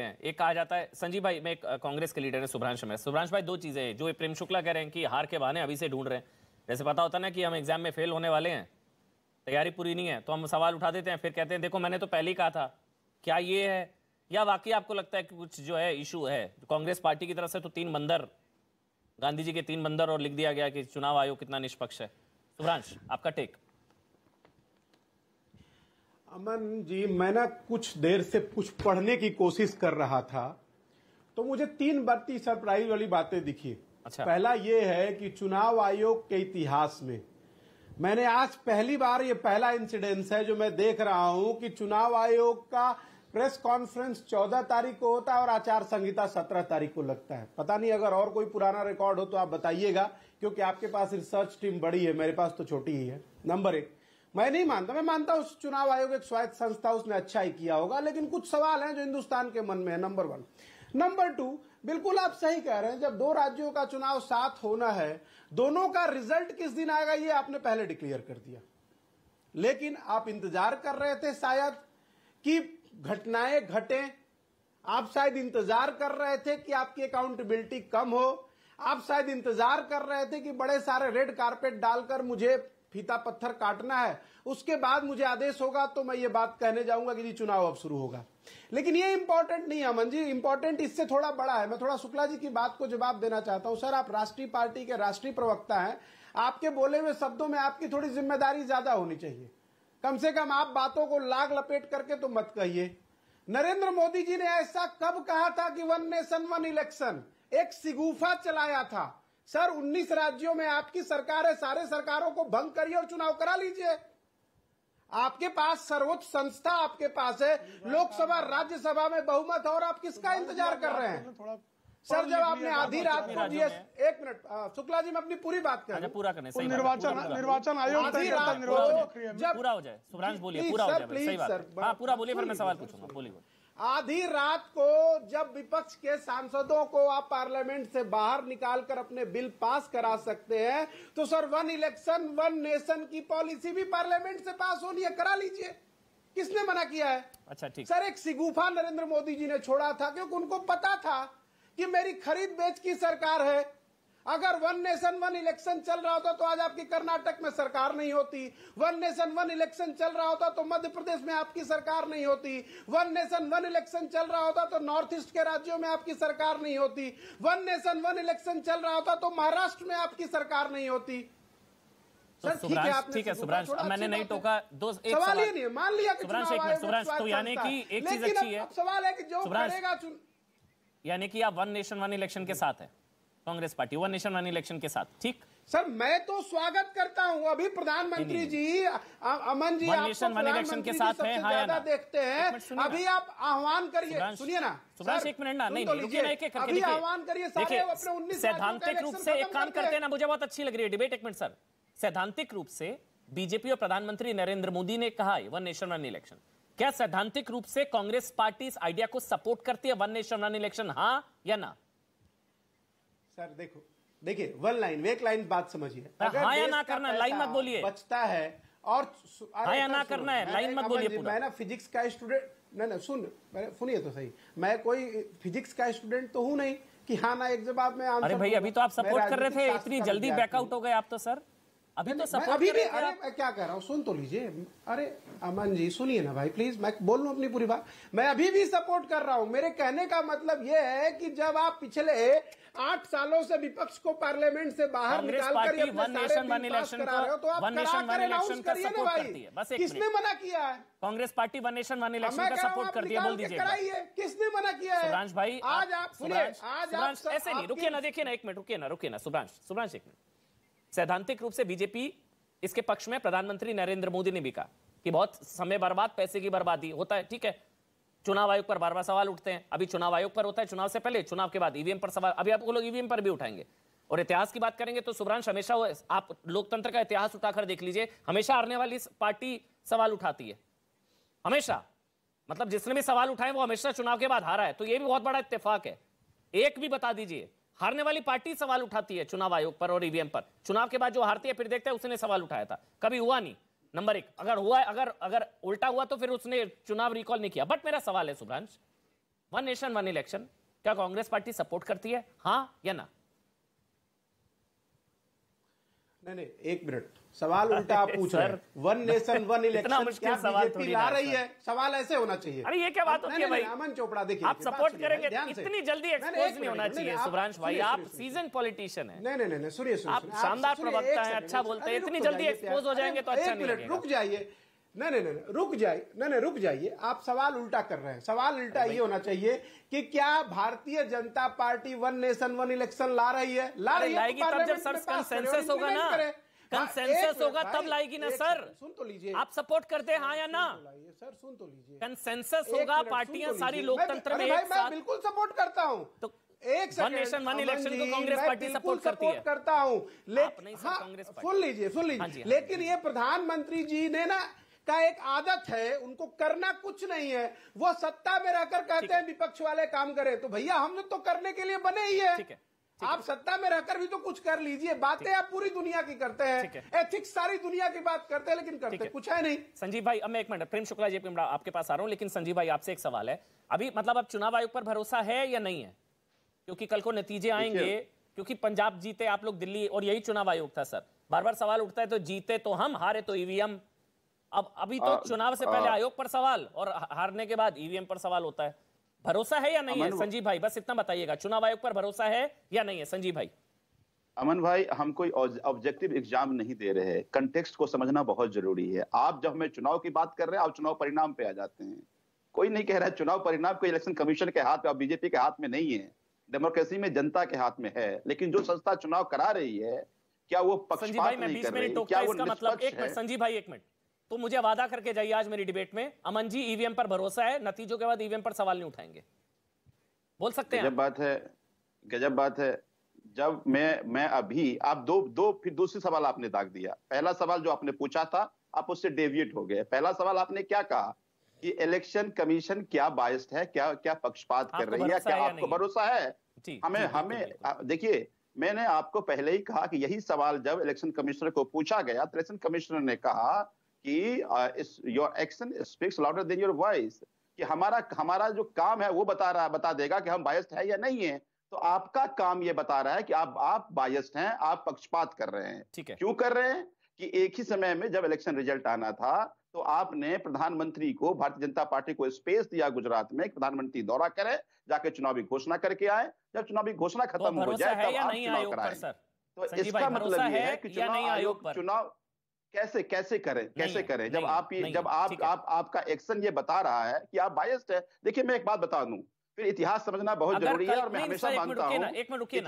एक कहा जाता है संजीव भाई मैं कांग्रेस के लीडर है सुभ्रांश में सुभ्रांश भाई दो चीजें हैं जो प्रेम शुक्ला कह रहे हैं कि हार के बहाने अभी से ढूंढ रहे हैं जैसे पता होता ना कि हम एग्जाम में फेल होने वाले हैं तैयारी पूरी नहीं है तो हम सवाल उठा देते हैं फिर कहते हैं देखो मैंने तो पहले ही कहा था क्या ये है या वाकई आपको लगता है कि कुछ जो है इशू है कांग्रेस पार्टी की तरफ से तो तीन बंदर गांधी जी के तीन बंदर और लिख दिया गया कि चुनाव आयोग कितना निष्पक्ष है सुभ्रांश आपका टेक अमन जी मैं ना कुछ देर से कुछ पढ़ने की कोशिश कर रहा था तो मुझे तीन बत्ती सरप्राइज वाली बातें दिखी अच्छा। पहला ये है कि चुनाव आयोग के इतिहास में मैंने आज पहली बार ये पहला इंसिडेंस है जो मैं देख रहा हूं कि चुनाव आयोग का प्रेस कॉन्फ्रेंस चौदह तारीख को होता है और आचार संहिता सत्रह तारीख को लगता है पता नहीं अगर और कोई पुराना रिकॉर्ड हो तो आप बताइएगा क्योंकि आपके पास रिसर्च टीम बड़ी है मेरे पास तो छोटी ही है नंबर एक मैं नहीं मानता मैं मानता हूं चुनाव आयोग एक स्वायत्त संस्था उसने अच्छा ही किया होगा लेकिन कुछ सवाल हैं जो हिंदुस्तान के मन में है नंबर वन नंबर टू बिल्कुल आप सही कह रहे हैं जब दो राज्यों का चुनाव साथ होना है दोनों का रिजल्ट किस दिन आएगा ये आपने पहले डिक्लेयर कर दिया लेकिन आप इंतजार कर रहे थे शायद कि घटनाएं घटे आप शायद इंतजार कर रहे थे कि आपकी अकाउंटेबिलिटी कम हो आप शायद इंतजार कर रहे थे कि बड़े सारे रेड कारपेट डालकर मुझे फीता पत्थर काटना है उसके बाद मुझे आदेश होगा तो मैं ये बात कहने जाऊंगा कि जी चुनाव अब शुरू होगा लेकिन ये इंपॉर्टेंट नहीं है अमन जी इंपॉर्टेंट इससे थोड़ा बड़ा है मैं थोड़ा शुक्ला जी की बात को जवाब देना चाहता हूं सर आप राष्ट्रीय पार्टी के राष्ट्रीय प्रवक्ता हैं आपके बोले हुए शब्दों में आपकी थोड़ी जिम्मेदारी ज्यादा होनी चाहिए कम से कम आप बातों को लाग लपेट करके तो मत कहिए नरेंद्र मोदी जी ने ऐसा कब कहा था कि वन नेशन वन इलेक्शन एक सिगुफा चलाया था सर 19 राज्यों में आपकी सरकार है सारे सरकारों को भंग करिए और चुनाव करा लीजिए आपके पास सर्वोच्च संस्था आपके पास है लोकसभा राज्यसभा में बहुमत और आप किसका इंतजार कर रहे हैं सर जब आपने आधी रात को जीएस एक मिनट हाँ, शुक्ला जी मैं अपनी पूरी बात कर अच्छा, पूरा करने तो सही निर्वाचन निर्वाचन आयोग आधी रात जब पूरा हो जाए सुभ्रांश बोलिए पूरा हो जाए सही बात हाँ, पूरा बोलिए फिर मैं सवाल पूछूंगा बोलिए आधी रात को जब विपक्ष के सांसदों को आप पार्लियामेंट से बाहर निकालकर अपने बिल पास करा सकते हैं तो sir one election one nation की पॉलिसी भी पार्लियामेंट से पास होनी है करा लीजिए किसने मना किया है अच्छा ठीक सर एक सिगुफा नरेंद्र मोदी जी ने छोड़ा था क्योंकि उनको पता था कि मेरी खरीद बेच की सरकार है अगर वन नेशन वन इलेक्शन चल रहा होता तो आज आपकी कर्नाटक में सरकार नहीं होती वन नेशन वन इलेक्शन चल रहा होता तो मध्य प्रदेश में आपकी सरकार नहीं होती वन नेशन वन इलेक्शन चल रहा होता तो नॉर्थ ईस्ट के राज्यों में आपकी सरकार नहीं होती वन नेशन वन इलेक्शन चल रहा होता तो महाराष्ट्र में आपकी सरकार नहीं होती तो ठीक है सुब्रांश मैंने नहीं टोका दो एक सवाल ही नहीं मान लिया सुब्रांश एक मिनट तो यानी कि एक चीज अच्छी है सवाल है कि जो चुन यानी कि आप वन नेशन वन इलेक्शन के साथ है Congress party one nation one election के साथ ठीक सर मैं तो स्वागत करता हूं अभी प्रधानमंत्री जी अमन जी नेशन वन इलेक्शन के साथ है हाँ देखते हैं अभी आप आह्वान करिए सुनिए ना सुभाष एक मिनट ना नहीं तो अभी आह्वान करिए देखिए सैद्धांतिक रूप से एक काम करते हैं ना मुझे बहुत अच्छी लग रही है डिबेट एक मिनट सर सैद्धांतिक रूप से बीजेपी और प्रधानमंत्री नरेंद्र मोदी ने कहा है वन नेशन वन इलेक्शन क्या सैद्धांतिक रूप से कांग्रेस पार्टी इस आइडिया को सपोर्ट करती है वन नेशन वन इलेक्शन हाँ या ना सर देखो देखिए वन लाइन एक लाइन बात समझिए हाँ, हाँ ना करना लाइन मत बोलिए बचता है और हाँ ना करना है लाइन मत बोलिए मैं ना फिजिक्स का स्टूडेंट नहीं नहीं सुन मैंने सुनिए तो सही मैं कोई फिजिक्स का स्टूडेंट तो हूं नहीं कि हाँ ना एक जवाब में अरे भाई अभी तो आप सपोर्ट कर रहे थे इतनी जल्दी बैकआउट हो गए आप तो सर अभी तो सपोर्ट अभी भी अरे मैं क्या कह रहा हूँ सुन तो लीजिए अरे अमन जी सुनिए ना भाई प्लीज मैं बोल लू अपनी पूरी बात मैं अभी भी सपोर्ट कर रहा हूँ मेरे कहने का मतलब ये है कि जब आप पिछले आठ सालों से विपक्ष को पार्लियामेंट से बाहर निकालकर तो किसने मना किया है Congress party one nation one election का सपोर्ट कर है बोल दीजिए किसने मना किया है सुभाष भाई आज आप सुनिए आज ऐसे नहीं रुकिए ना देखिए ना एक मिनट रुकिए ना रुकिए ना सुभाष सुभाष एक मिनट सैद्धांतिक रूप से बीजेपी इसके पक्ष में प्रधानमंत्री नरेंद्र मोदी ने भी कहा कि बहुत समय बर्बाद पैसे की बर्बादी होता है ठीक है चुनाव आयोग पर बार बार सवाल उठते हैं अभी चुनाव आयोग पर होता है चुनाव से पहले चुनाव के बाद ईवीएम पर सवाल अभी आप लोग ईवीएम पर भी उठाएंगे और इतिहास की बात करेंगे तो सुब्रांश हमेशा आप लोकतंत्र का इतिहास उठाकर देख लीजिए हमेशा हारने वाली पार्टी सवाल उठाती है हमेशा मतलब जिसने भी सवाल उठाए वो हमेशा चुनाव के बाद हारा है तो ये भी बहुत बड़ा इत्तेफाक है एक भी बता दीजिए हारने वाली पार्टी सवाल उठाती है चुनाव आयोग पर और ईवीएम पर चुनाव के बाद जो हारती है फिर देखते हैं उसने सवाल उठाया था कभी हुआ नहीं नंबर एक अगर हुआ अगर अगर उल्टा हुआ तो फिर उसने चुनाव रिकॉल नहीं किया बट मेरा सवाल है Subhransh one nation one election क्या कांग्रेस पार्टी सपोर्ट करती है हाँ या ना नहीं नहीं एक मिनट सवाल उल्टा आप पूछ रहे हैं वन नेशन वन इलेक्शन क्या सवाल थोड़ी ला रही है सवाल ऐसे होना चाहिए अरे ये क्या बात होती है भाई अमन चोपड़ा देखिए आप सपोर्ट करेंगे इतनी जल्दी एक्सपोज नहीं होना चाहिए सुब्रांश भाई आप सीजन पॉलिटिशियन है नहीं नहीं नहीं सुनिए सुनिए आप शानदार प्रवक्ता हैं अच्छा बोलते हैं इतनी जल्दी एक्सपोज हो जाएंगे तो अच्छा नहीं एक मिनट रुक जाइए नहीं नहीं नहीं रुक जाइए नहीं नहीं रुक जाइए आप सवाल उल्टा कर रहे हैं सवाल उल्टा ये होना चाहिए कि क्या Bharatiya Janata party one nation one election ला रही है ला रही है तब जब सर कंसेंसस होगा ना कंसेंसस हाँ, होगा तब लाएगी ना सर सुन तो लीजिए आप सपोर्ट करते हैं हाँ या ना तो सर सुन तो लीजिए कंसेंसस होगा पार्टियां तो सारी लोकतंत्र में बिल्कुल सपोर्ट करता हूँ तो एक नेशन वन इलेक्शन को तो कांग्रेस पार्टी सपोर्ट करती है करता हूँ लेकिन हाँ, सुन लीजिए सुन लीजिए हाँ लेकिन ये प्रधानमंत्री जी ने ना का एक आदत है उनको करना कुछ नहीं है वो सत्ता में रहकर कहते हैं विपक्ष वाले काम करें तो भैया हम लोग तो करने के लिए बने ही है, आप सत्ता में रहकर भी तो कुछ कर लीजिए बातें आप पूरी दुनिया की करते हैं एथिक्स सारी दुनिया की बात करते हैं लेकिन करते है। कुछ है नहीं संजीव भाई अब मैं एक मिनट प्रेम शुक्ला जी आपके पास आ रहा हूँ लेकिन संजीव भाई आपसे एक सवाल है अभी मतलब अब चुनाव आयोग पर भरोसा है या नहीं है क्योंकि कल को नतीजे आएंगे क्योंकि पंजाब जीते आप लोग दिल्ली और यही चुनाव आयोग था सर बार बार सवाल उठता है तो जीते तो हम हारे तो ईवीएम अब अभी तो आ, चुनाव से पहले आयोग पर सवाल और हारने के बाद ईवीएम पर सवाल होता है भरोसा है या नहीं है संजीव भाई बस इतना बताइएगा चुनाव आयोग पर भरोसा है या नहीं है संजीव भाई अमन भाई हम कोई ऑब्जेक्टिव एग्जाम नहीं दे रहे हैं कंटेक्स्ट को समझना बहुत जरूरी है आप जब हमें चुनाव की बात कर रहे हैं आप चुनाव परिणाम पे आ जाते हैं कोई नहीं कह रहा है चुनाव परिणाम कोई इलेक्शन कमीशन के हाथ में और बीजेपी के हाथ में नहीं है डेमोक्रेसी में जनता के हाथ में है लेकिन जो संस्था चुनाव करा रही है क्या वो पक्षपात नहीं कर रही क्या वो मतलब संजीव भाई एक मिनट तो मुझे वादा करके जाइए आज मेरी डिबेट में अमन जी ईवीएम e पर भरोसा है नतीजों के बाद ईवीएम e पर सवाल नहीं उठाएंगे बोल सकते हैं जब बात है गजब बात है जब मैं मैं अभी आप दो दो फिर दूसरी सवाल आपने दाग दिया पहला सवाल जो आपने पूछा था आप उससे डेविएट हो गए पहला सवाल आपने क्या कहा कि इलेक्शन कमीशन क्या बायस्ड है क्या क्या पक्षपात कर रही है क्या आपको भरोसा है हमें हमें देखिए मैंने आपको पहले ही कहा कि यही सवाल जब इलेक्शन कमिश्नर को पूछा गया तो इलेक्शन कमिश्नर ने कहा कि your action speaks louder than your voice कि हमारा हमारा जो काम है वो बता रहा बता देगा कि हम बायस्ड है या नहीं है तो आपका काम ये बता रहा है कि आप आप बायस्ड हैं आप पक्षपात कर रहे हैं ठीक है क्यों कर रहे हैं कि एक ही समय में जब इलेक्शन रिजल्ट आना था तो आपने प्रधानमंत्री को भारतीय जनता पार्टी को स्पेस दिया गुजरात में प्रधानमंत्री दौरा करे जाके चुनावी घोषणा करके आए जब चुनावी घोषणा खत्म तो हो जाए तब आप चुनाव कराए तो इसका मतलब यह है कि चुनाव आयोग चुनाव कैसे कैसे करें कैसे करें जब आप ये जब आप आप आपका एक्शन ये बता रहा है कि आप बायस्ड है देखिए मैं एक बात बता दूं फिर इतिहास समझना बहुत जरूरी है और मैं हमेशा मानता हूँ एक मिनट रुकिए ना